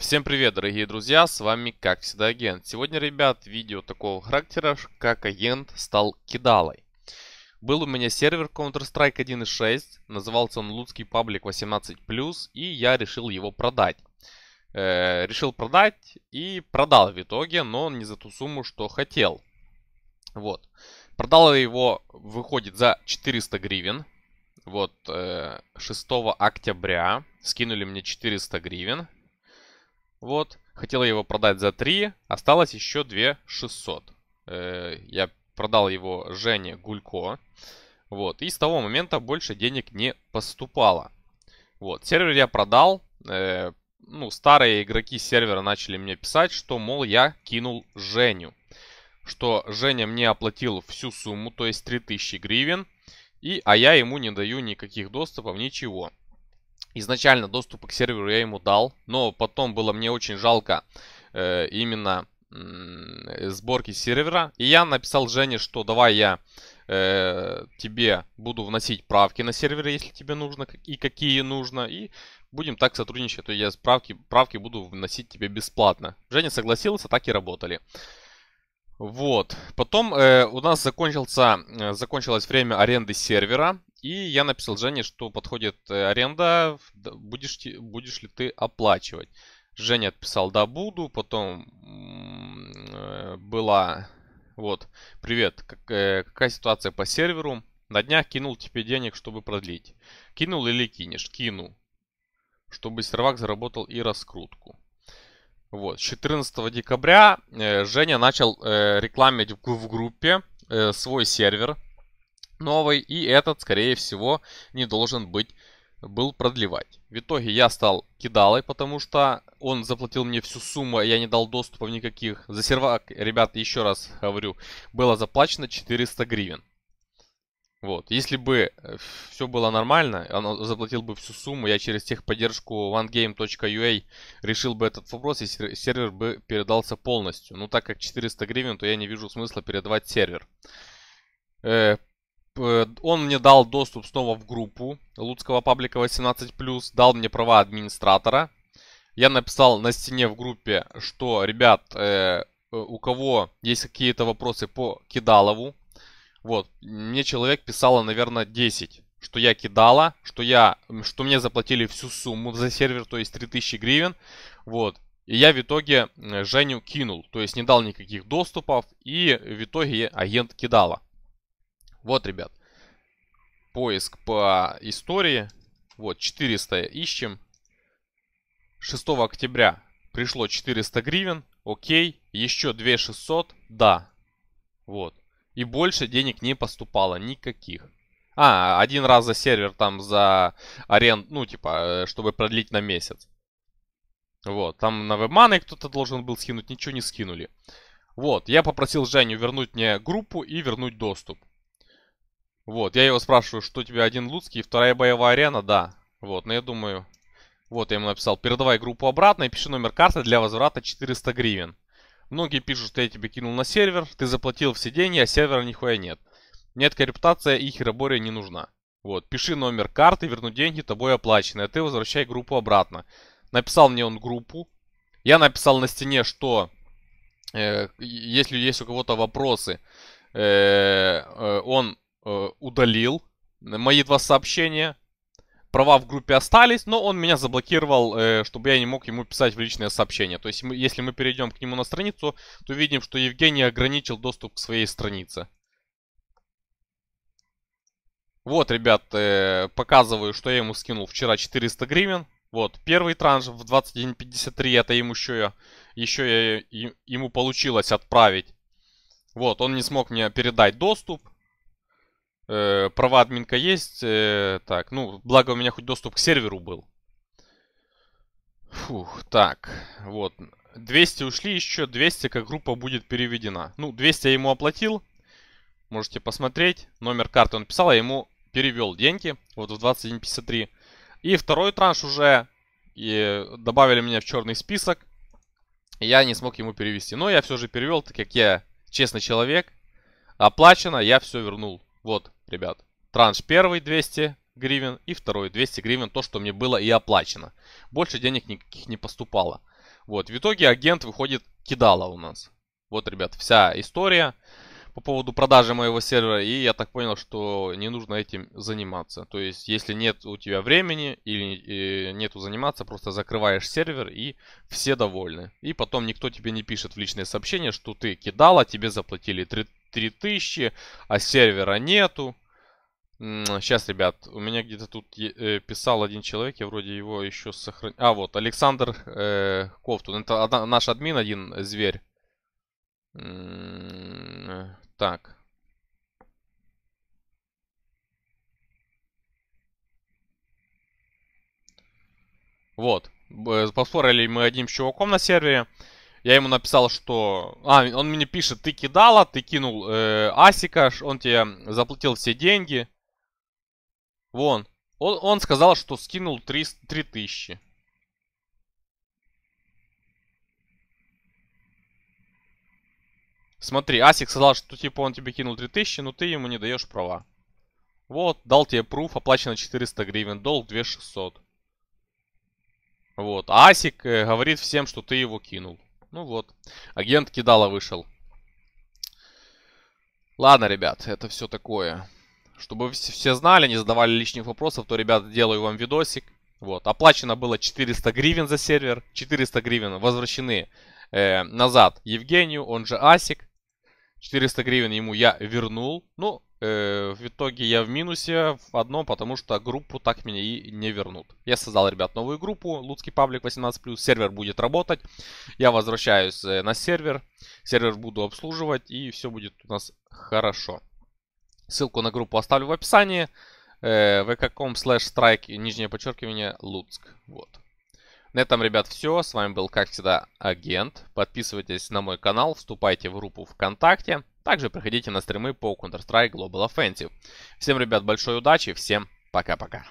Всем привет, дорогие друзья, с вами как всегда Агент. Сегодня, ребят, видео такого характера, как Агент стал кидалой. Был у меня сервер Counter-Strike 1.6, назывался он Лудский паблик 18+, и я решил его продать. Э, решил продать и продал в итоге, но не за ту сумму, что хотел. Вот. Продал его, выходит, за 400 гривен. Вот, э, 6 октября скинули мне 400 гривен вот. Хотел его продать за 3. Осталось еще 2 600. Э, я продал его Жене Гулько. Вот. И с того момента больше денег не поступало. Вот. Сервер я продал. Э, ну, старые игроки сервера начали мне писать, что, мол, я кинул Женю. Что Женя мне оплатил всю сумму, то есть 3000 гривен. И, а я ему не даю никаких доступов, ничего. Изначально доступа к серверу я ему дал, но потом было мне очень жалко э, именно э, сборки сервера. И я написал Жене, что давай я э, тебе буду вносить правки на сервер, если тебе нужно, и какие нужно. И будем так сотрудничать, то я правки, правки буду вносить тебе бесплатно. Женя согласился, так и работали. Вот. Потом э, у нас закончился, э, закончилось время аренды сервера. И я написал Жене, что подходит э, аренда, будешь, будешь ли ты оплачивать. Женя отписал, да, буду. Потом э, была, вот, привет, как, э, какая ситуация по серверу? На днях кинул тебе денег, чтобы продлить. Кинул или кинешь? Кину. Чтобы сервак заработал и раскрутку. Вот, 14 декабря Женя начал рекламить в, группе свой сервер новый, и этот, скорее всего, не должен быть был продлевать. В итоге я стал кидалой, потому что он заплатил мне всю сумму, а я не дал доступа в никаких. За сервак, ребят, еще раз говорю, было заплачено 400 гривен. Вот, если бы э, все было нормально, он заплатил бы всю сумму, я через техподдержку onegame.ua решил бы этот вопрос, и сервер бы передался полностью. Но так как 400 гривен, то я не вижу смысла передавать сервер. Э, Э, он мне дал доступ снова в группу Луцкого паблика 18+, дал мне права администратора. Я написал на стене в группе, что, ребят, э, э у кого есть какие-то вопросы по Кидалову, вот, мне человек писало, наверное, 10, что я кидала, что, я, что мне заплатили всю сумму за сервер, то есть 3000 гривен, вот, и я в итоге э, Женю кинул, то есть не дал никаких доступов, и в итоге агент кидала. Вот, ребят. Поиск по истории. Вот, 400 ищем. 6 октября пришло 400 гривен. Окей. Еще 2600. Да. Вот. И больше денег не поступало. Никаких. А, один раз за сервер там за аренд, ну, типа, э, чтобы продлить на месяц. Вот, там на вебманы кто-то должен был скинуть, ничего не скинули. Вот, я попросил Женю вернуть мне группу и вернуть доступ. Вот, я его спрашиваю, что у тебя один Луцкий, вторая боевая арена, да. Вот, но я думаю... Вот, я ему написал, передавай группу обратно и пиши номер карты для возврата 400 гривен. Многие пишут, что я тебе кинул на сервер, ты заплатил все деньги, а сервера нихуя нет. Мне такая репутация и херобория не нужна. Вот, пиши номер карты, верну деньги, тобой оплачены, а ты возвращай группу обратно. Написал мне он группу. Я написал на стене, что э, если есть у кого-то вопросы, э, э, он Э, удалил мои два сообщения. Права в группе остались, но он меня заблокировал, э, чтобы я не мог ему писать в личное сообщение. То есть, мы, если мы перейдем к нему на страницу, то видим, что Евгений ограничил доступ к своей странице. Вот, ребят, э, показываю, что я ему скинул вчера 400 гривен. Вот, первый транш в 21.53, это ему еще, я, еще я, ему получилось отправить. Вот, он не смог мне передать доступ. Э, права админка есть. Э, так, ну, благо у меня хоть доступ к серверу был. Фух, так, вот. 200 ушли, еще 200 как группа будет переведена. Ну, 200 я ему оплатил. Можете посмотреть. Номер карты он писал, я ему перевел деньги. Вот в 21.53. И второй транш уже и добавили меня в черный список. Я не смог ему перевести. Но я все же перевел, так как я честный человек. Оплачено, я все вернул. Вот ребят. Транш первый 200 гривен и второй 200 гривен, то, что мне было и оплачено. Больше денег никаких не поступало. Вот, в итоге агент выходит кидала у нас. Вот, ребят, вся история по поводу продажи моего сервера, и я так понял, что не нужно этим заниматься. То есть, если нет у тебя времени или э, нету заниматься, просто закрываешь сервер и все довольны. И потом никто тебе не пишет в личные сообщения, что ты кидал, а тебе заплатили 3000, а сервера нету. Сейчас, ребят, у меня где-то тут э, писал один человек, я вроде его еще сохранил. А, вот, Александр э, Ковтун. Это наш админ, один зверь. Так. Вот. Поспорили мы одним чуваком на сервере. Я ему написал, что... А, он мне пишет, ты кидала, ты кинул э, Асика, он тебе заплатил все деньги. Вон. Он, он сказал, что скинул 3, 3000. Смотри, Асик сказал, что типа он тебе кинул 3000, но ты ему не даешь права. Вот, дал тебе пруф, оплачено 400 гривен, долг 2600. Вот, а Асик э, говорит всем, что ты его кинул. Ну вот, агент кидала вышел. Ладно, ребят, это все такое. Чтобы все знали, не задавали лишних вопросов, то, ребят делаю вам видосик. Вот, оплачено было 400 гривен за сервер, 400 гривен возвращены э, назад Евгению, он же Асик. 400 гривен ему я вернул. Ну, э, в итоге я в минусе в одном, потому что группу так меня и не вернут. Я создал, ребят, новую группу, Луцкий паблик 18+, сервер будет работать. Я возвращаюсь э, на сервер, сервер буду обслуживать, и все будет у нас хорошо. Ссылку на группу оставлю в описании. Э, vk.com slash strike, нижнее подчеркивание, Луцк. Вот. На этом, ребят, все. С вами был, как всегда, Агент. Подписывайтесь на мой канал, вступайте в группу ВКонтакте. Также приходите на стримы по Counter-Strike Global Offensive. Всем, ребят, большой удачи. Всем пока-пока.